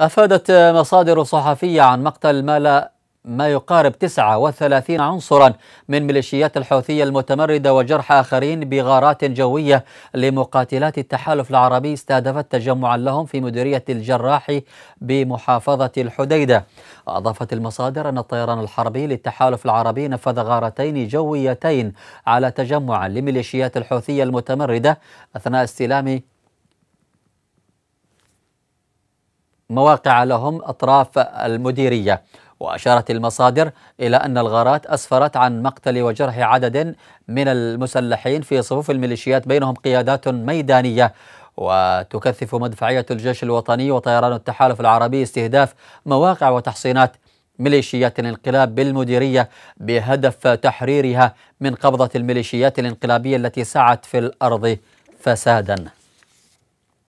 أفادت مصادر صحفية عن مقتل ما لا ما يقارب 39 عنصرا من ميليشيات الحوثية المتمردة وجرح آخرين بغارات جوية لمقاتلات التحالف العربي استهدفت تجمعا لهم في مديرية الجراح بمحافظة الحديدة أضافت المصادر أن الطيران الحربي للتحالف العربي نفذ غارتين جويتين على تجمع لميليشيات الحوثية المتمردة أثناء استلام مواقع لهم أطراف المديرية وأشارت المصادر إلى أن الغارات أسفرت عن مقتل وجرح عدد من المسلحين في صفوف الميليشيات بينهم قيادات ميدانية وتكثف مدفعية الجيش الوطني وطيران التحالف العربي استهداف مواقع وتحصينات ميليشيات الانقلاب بالمديرية بهدف تحريرها من قبضة الميليشيات الانقلابية التي سعت في الأرض فساداً